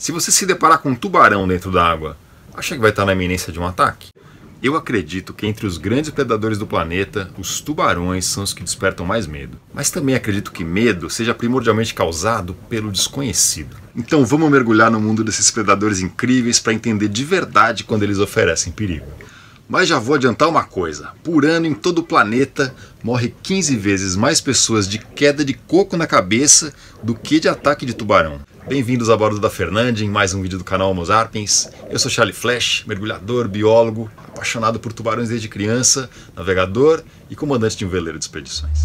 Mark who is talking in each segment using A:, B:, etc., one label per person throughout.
A: Se você se deparar com um tubarão dentro da água, acha que vai estar na iminência de um ataque? Eu acredito que entre os grandes predadores do planeta, os tubarões são os que despertam mais medo. Mas também acredito que medo seja primordialmente causado pelo desconhecido. Então vamos mergulhar no mundo desses predadores incríveis para entender de verdade quando eles oferecem perigo. Mas já vou adiantar uma coisa: por ano em todo o planeta morre 15 vezes mais pessoas de queda de coco na cabeça do que de ataque de tubarão. Bem-vindos a bordo da Fernande em mais um vídeo do canal Homo Arpens. Eu sou Charlie Flash, mergulhador, biólogo, apaixonado por tubarões desde criança, navegador e comandante de um veleiro de expedições.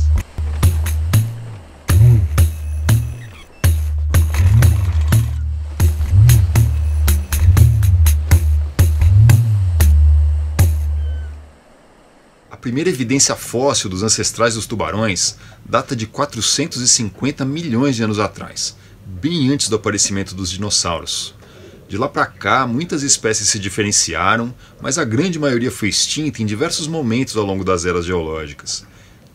A: A primeira evidência fóssil dos ancestrais dos tubarões data de 450 milhões de anos atrás, bem antes do aparecimento dos dinossauros. De lá para cá, muitas espécies se diferenciaram, mas a grande maioria foi extinta em diversos momentos ao longo das eras geológicas.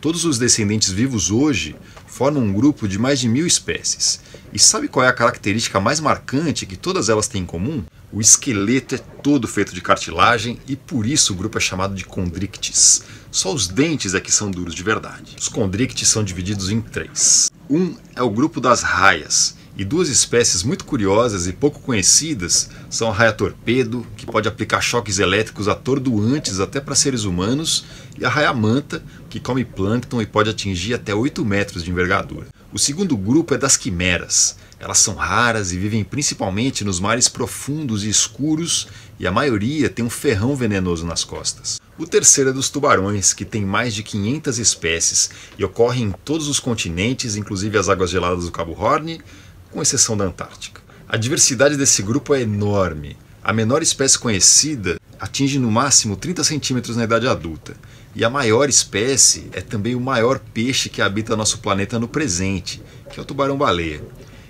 A: Todos os descendentes vivos hoje formam um grupo de mais de mil espécies. E sabe qual é a característica mais marcante que todas elas têm em comum? O esqueleto é todo feito de cartilagem e por isso o grupo é chamado de condrictes. Só os dentes é que são duros de verdade. Os condrictes são divididos em três. Um é o grupo das raias, e duas espécies muito curiosas e pouco conhecidas são a raia-torpedo, que pode aplicar choques elétricos atordoantes até para seres humanos, e a raia-manta, que come plâncton e pode atingir até 8 metros de envergadura. O segundo grupo é das quimeras. Elas são raras e vivem principalmente nos mares profundos e escuros, e a maioria tem um ferrão venenoso nas costas. O terceiro é dos tubarões, que tem mais de 500 espécies e ocorrem em todos os continentes, inclusive as águas geladas do Cabo Horn, com exceção da Antártica. A diversidade desse grupo é enorme. A menor espécie conhecida atinge no máximo 30 centímetros na idade adulta. E a maior espécie é também o maior peixe que habita nosso planeta no presente, que é o tubarão-baleia.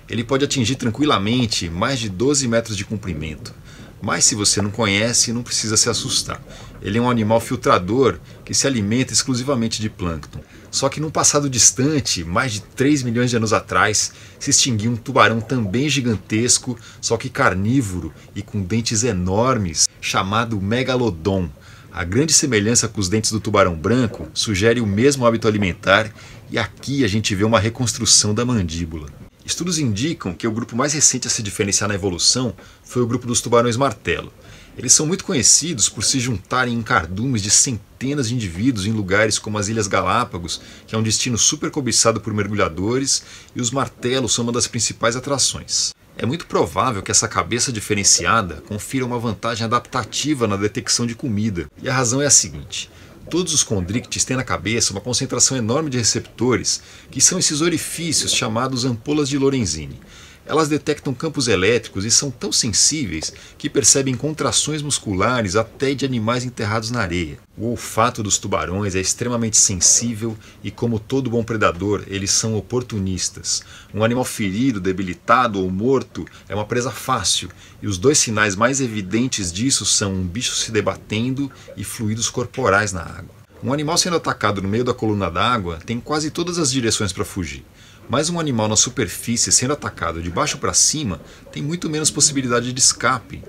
A: Ele pode atingir tranquilamente mais de 12 metros de comprimento. Mas se você não conhece, não precisa se assustar. Ele é um animal filtrador que se alimenta exclusivamente de plâncton. Só que num passado distante, mais de 3 milhões de anos atrás, se extinguiu um tubarão também gigantesco, só que carnívoro e com dentes enormes, chamado Megalodon. A grande semelhança com os dentes do tubarão branco sugere o mesmo hábito alimentar, e aqui a gente vê uma reconstrução da mandíbula. Estudos indicam que o grupo mais recente a se diferenciar na evolução foi o grupo dos tubarões-martelo. Eles são muito conhecidos por se juntarem em cardumes de centenas de indivíduos em lugares como as Ilhas Galápagos, que é um destino super cobiçado por mergulhadores, e os martelos são uma das principais atrações. É muito provável que essa cabeça diferenciada confira uma vantagem adaptativa na detecção de comida, e a razão é a seguinte: todos os condrictes têm na cabeça uma concentração enorme de receptores, que são esses orifícios chamados ampolas de Lorenzini. Elas detectam campos elétricos e são tão sensíveis que percebem contrações musculares até de animais enterrados na areia. O olfato dos tubarões é extremamente sensível e, como todo bom predador, eles são oportunistas. Um animal ferido, debilitado ou morto é uma presa fácil, e os dois sinais mais evidentes disso são um bicho se debatendo e fluidos corporais na água. Um animal sendo atacado no meio da coluna d'água tem quase todas as direções para fugir mas um animal na superfície sendo atacado de baixo para cima tem muito menos possibilidade de escape.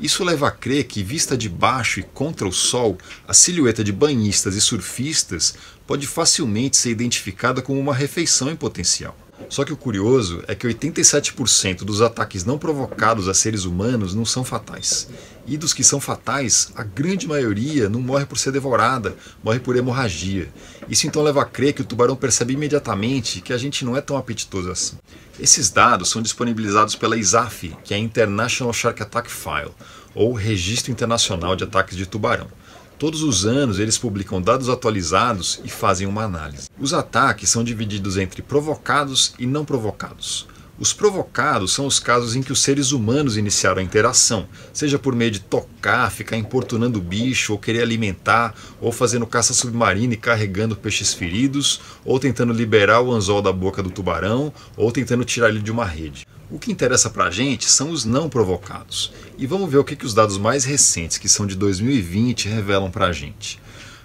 A: Isso leva a crer que, vista de baixo e contra o sol, a silhueta de banhistas e surfistas pode facilmente ser identificada como uma refeição em potencial. Só que o curioso é que 87% dos ataques não provocados a seres humanos não são fatais. E dos que são fatais, a grande maioria não morre por ser devorada, morre por hemorragia. Isso então leva a crer que o tubarão percebe imediatamente que a gente não é tão apetitoso assim. Esses dados são disponibilizados pela ISAF, que é a International Shark Attack File, ou Registro Internacional de Ataques de Tubarão. Todos os anos eles publicam dados atualizados e fazem uma análise. Os ataques são divididos entre provocados e não provocados. Os provocados são os casos em que os seres humanos iniciaram a interação, seja por meio de tocar, ficar importunando o bicho, ou querer alimentar, ou fazendo caça submarina e carregando peixes feridos, ou tentando liberar o anzol da boca do tubarão, ou tentando tirar ele de uma rede. O que interessa para a gente são os não provocados. E vamos ver o que, que os dados mais recentes, que são de 2020, revelam para a gente.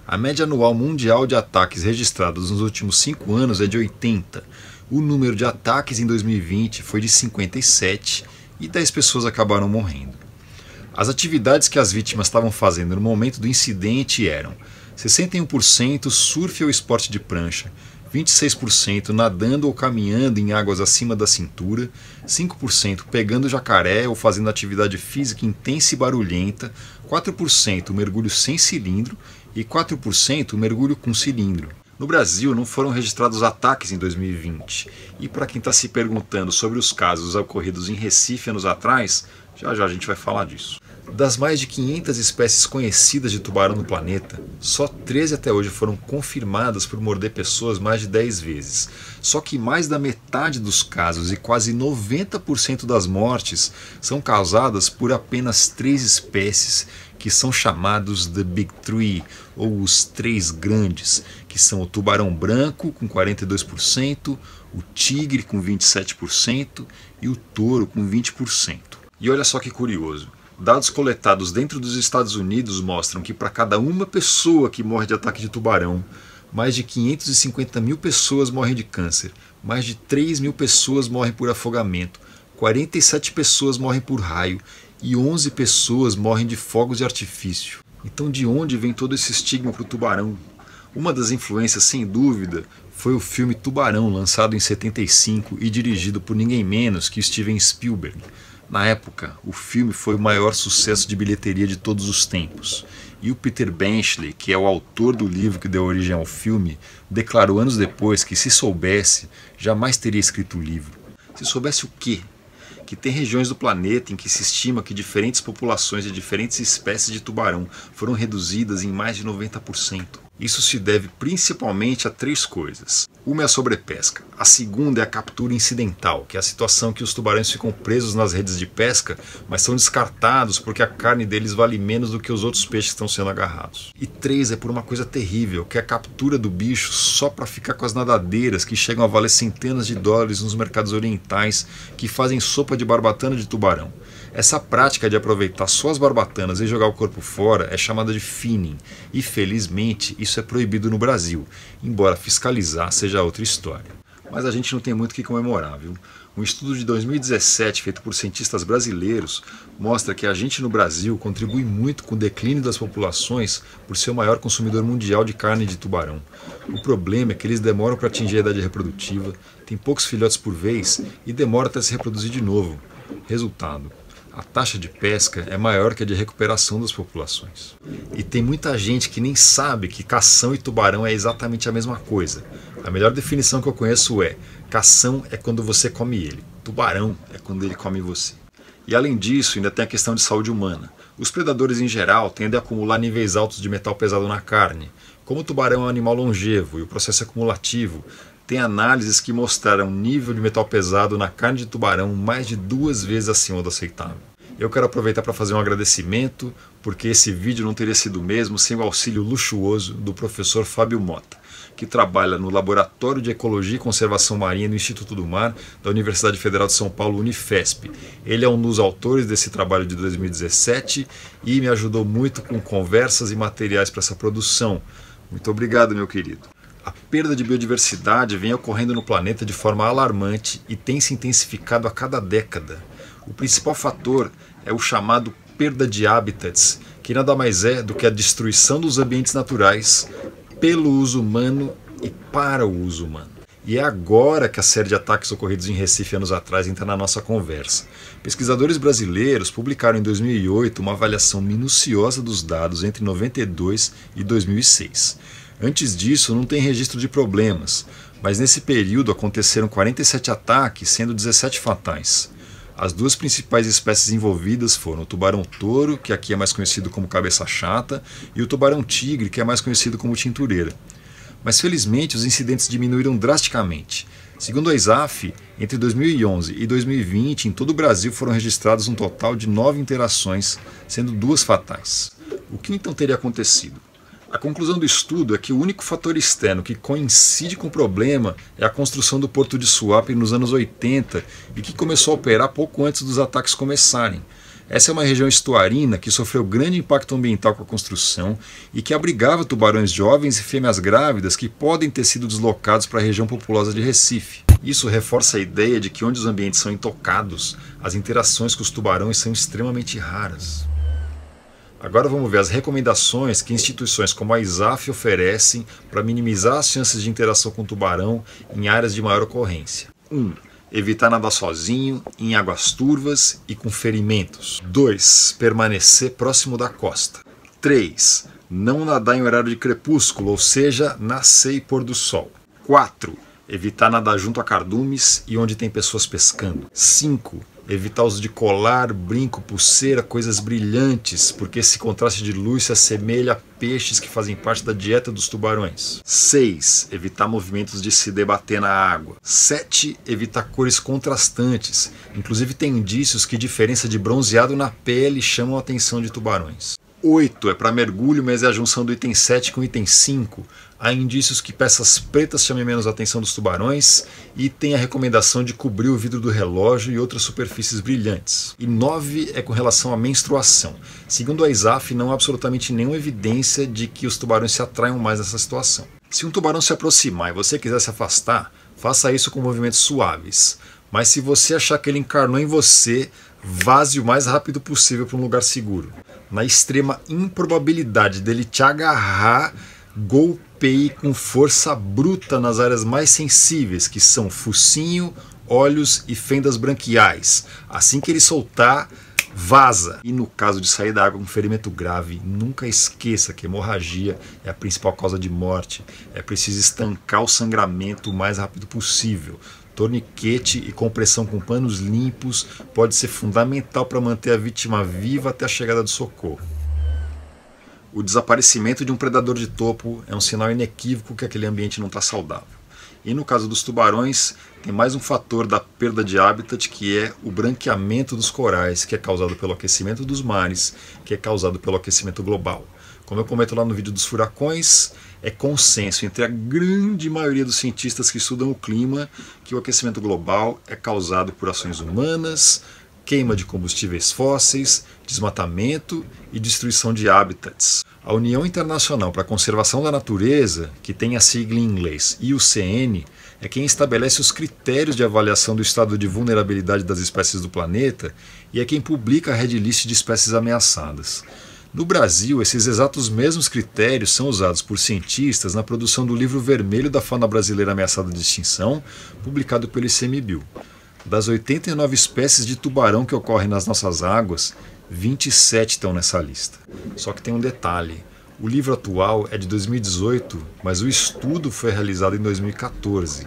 A: A média anual mundial de ataques registrados nos últimos 5 anos é de 80. O número de ataques em 2020 foi de 57 e 10 pessoas acabaram morrendo. As atividades que as vítimas estavam fazendo no momento do incidente eram 61% surf ou esporte de prancha, 26% nadando ou caminhando em águas acima da cintura, 5% pegando jacaré ou fazendo atividade física intensa e barulhenta, 4% mergulho sem cilindro e 4% mergulho com cilindro. No Brasil, não foram registrados ataques em 2020. E para quem está se perguntando sobre os casos ocorridos em Recife anos atrás, já já a gente vai falar disso. Das mais de 500 espécies conhecidas de tubarão no planeta, só 13 até hoje foram confirmadas por morder pessoas mais de 10 vezes. Só que mais da metade dos casos e quase 90% das mortes são causadas por apenas três espécies que são chamados The Big Three, ou os três grandes, que são o tubarão branco com 42%, o tigre com 27% e o touro com 20%. E olha só que curioso, Dados coletados dentro dos Estados Unidos mostram que para cada uma pessoa que morre de ataque de tubarão, mais de 550 mil pessoas morrem de câncer, mais de 3 mil pessoas morrem por afogamento, 47 pessoas morrem por raio e 11 pessoas morrem de fogos de artifício. Então, de onde vem todo esse estigma para o tubarão? Uma das influências, sem dúvida, foi o filme Tubarão, lançado em 75 e dirigido por ninguém menos que Steven Spielberg. Na época, o filme foi o maior sucesso de bilheteria de todos os tempos. E o Peter Benchley, que é o autor do livro que deu origem ao filme, declarou anos depois que se soubesse, jamais teria escrito o livro. Se soubesse o quê? Que tem regiões do planeta em que se estima que diferentes populações de diferentes espécies de tubarão foram reduzidas em mais de 90%. Isso se deve principalmente a três coisas: uma é a sobrepesca, a segunda é a captura incidental, que é a situação que os tubarões ficam presos nas redes de pesca, mas são descartados porque a carne deles vale menos do que os outros peixes que estão sendo agarrados. E três é por uma coisa terrível, que é a captura do bicho só para ficar com as nadadeiras, que chegam a valer centenas de dólares nos mercados orientais, que fazem sopa de barbatana de tubarão. Essa prática de aproveitar só as barbatanas e jogar o corpo fora é chamada de finning, e felizmente isso é proibido no Brasil, embora fiscalizar seja já outra história. Mas a gente não tem muito o que comemorar, viu? Um estudo de 2017 feito por cientistas brasileiros mostra que a gente no Brasil contribui muito com o declínio das populações por ser o maior consumidor mundial de carne de tubarão. O problema é que eles demoram para atingir a idade reprodutiva, têm poucos filhotes por vez e demoram até se reproduzir de novo. Resultado: a taxa de pesca é maior que a de recuperação das populações. E tem muita gente que nem sabe que cação e tubarão é exatamente a mesma coisa. A melhor definição que eu conheço é: cação é quando você come ele, tubarão é quando ele come você. E além disso, ainda tem a questão de saúde humana. Os predadores em geral tendem a acumular níveis altos de metal pesado na carne. Como o tubarão é um animal longevo e o processo é acumulativo, tem análises que mostraram nível de metal pesado na carne de tubarão mais de duas vezes acima do aceitável. Eu quero aproveitar para fazer um agradecimento, porque esse vídeo não teria sido o mesmo sem o auxílio luxuoso do professor Fábio Mota que trabalha no Laboratório de Ecologia e Conservação Marinha no Instituto do Mar da Universidade Federal de São Paulo, Unifesp. Ele é um dos autores desse trabalho de 2017 e me ajudou muito com conversas e materiais para essa produção. Muito obrigado, meu querido. A perda de biodiversidade vem ocorrendo no planeta de forma alarmante e tem se intensificado a cada década. O principal fator é o chamado perda de habitats, que nada mais é do que a destruição dos ambientes naturais, pelo uso humano e para o uso humano. E é agora que a série de ataques ocorridos em Recife anos atrás entra na nossa conversa. Pesquisadores brasileiros publicaram em 2008 uma avaliação minuciosa dos dados entre 92 e 2006. Antes disso, não tem registro de problemas, mas nesse período aconteceram 47 ataques, sendo 17 fatais. As duas principais espécies envolvidas foram o tubarão-touro, que aqui é mais conhecido como cabeça chata, e o tubarão-tigre, que é mais conhecido como tintureira. Mas felizmente os incidentes diminuíram drasticamente. Segundo a ISAF, entre 2011 e 2020, em todo o Brasil foram registrados um total de nove interações, sendo duas fatais. O que então teria acontecido? A conclusão do estudo é que o único fator externo que coincide com o problema é a construção do porto de Suape nos anos 80 e que começou a operar pouco antes dos ataques começarem. Essa é uma região estuarina que sofreu grande impacto ambiental com a construção e que abrigava tubarões jovens e fêmeas grávidas que podem ter sido deslocados para a região populosa de Recife. Isso reforça a ideia de que onde os ambientes são intocados, as interações com os tubarões são extremamente raras. Agora vamos ver as recomendações que instituições como a ISAF oferecem para minimizar as chances de interação com tubarão em áreas de maior ocorrência. 1. Um, evitar nadar sozinho, em águas turvas e com ferimentos. 2. Permanecer próximo da costa. 3. Não nadar em horário de crepúsculo, ou seja, nascer e pôr do sol. 4. Evitar nadar junto a cardumes e onde tem pessoas pescando. 5 Evitar uso de colar, brinco, pulseira, coisas brilhantes, porque esse contraste de luz se assemelha a peixes que fazem parte da dieta dos tubarões. 6. Evitar movimentos de se debater na água. 7. Evitar cores contrastantes. Inclusive tem indícios que diferença de bronzeado na pele chamam a atenção de tubarões. 8 é para mergulho, mas é a junção do item 7 com o item 5. Há indícios que peças pretas chamem menos a atenção dos tubarões e tem a recomendação de cobrir o vidro do relógio e outras superfícies brilhantes. E 9 é com relação à menstruação. Segundo a ISAF, não há absolutamente nenhuma evidência de que os tubarões se atraiam mais nessa situação. Se um tubarão se aproximar e você quiser se afastar, faça isso com movimentos suaves. Mas se você achar que ele encarnou em você, Vaze o mais rápido possível para um lugar seguro. Na extrema improbabilidade dele te agarrar, golpeie com força bruta nas áreas mais sensíveis, que são focinho, olhos e fendas branquiais. Assim que ele soltar, vaza. E no caso de sair da água com ferimento grave, nunca esqueça que hemorragia é a principal causa de morte. É preciso estancar o sangramento o mais rápido possível. Torniquete e compressão com panos limpos pode ser fundamental para manter a vítima viva até a chegada do socorro. O desaparecimento de um predador de topo é um sinal inequívoco que aquele ambiente não está saudável. E no caso dos tubarões, tem mais um fator da perda de habitat que é o branqueamento dos corais, que é causado pelo aquecimento dos mares, que é causado pelo aquecimento global. Como eu comento lá no vídeo dos furacões, é consenso entre a grande maioria dos cientistas que estudam o clima que o aquecimento global é causado por ações humanas, queima de combustíveis fósseis, desmatamento e destruição de habitats. A União Internacional para a Conservação da Natureza, que tem a sigla em inglês IUCN, é quem estabelece os critérios de avaliação do estado de vulnerabilidade das espécies do planeta e é quem publica a Red List de espécies ameaçadas. No Brasil, esses exatos mesmos critérios são usados por cientistas na produção do livro vermelho da fauna brasileira ameaçada de extinção, publicado pelo ICMBio. Das 89 espécies de tubarão que ocorrem nas nossas águas, 27 estão nessa lista. Só que tem um detalhe: o livro atual é de 2018, mas o estudo foi realizado em 2014.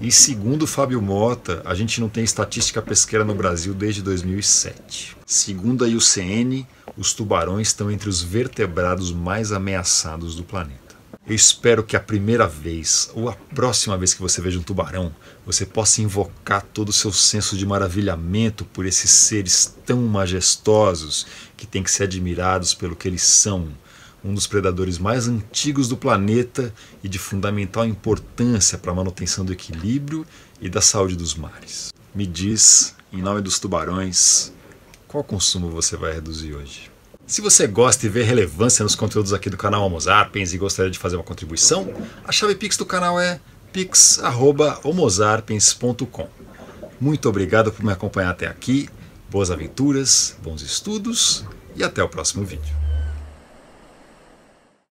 A: E segundo Fábio Mota, a gente não tem estatística pesqueira no Brasil desde 2007. Segundo a IUCN, os tubarões estão entre os vertebrados mais ameaçados do planeta. Eu espero que a primeira vez ou a próxima vez que você veja um tubarão, você possa invocar todo o seu senso de maravilhamento por esses seres tão majestosos que têm que ser admirados pelo que eles são. Um dos predadores mais antigos do planeta e de fundamental importância para a manutenção do equilíbrio e da saúde dos mares. Me diz, em nome dos tubarões, qual consumo você vai reduzir hoje? Se você gosta e vê relevância nos conteúdos aqui do canal Homo e gostaria de fazer uma contribuição, a chave Pix do canal é pix.homosapiens.com. Muito obrigado por me acompanhar até aqui, boas aventuras, bons estudos e até o próximo vídeo.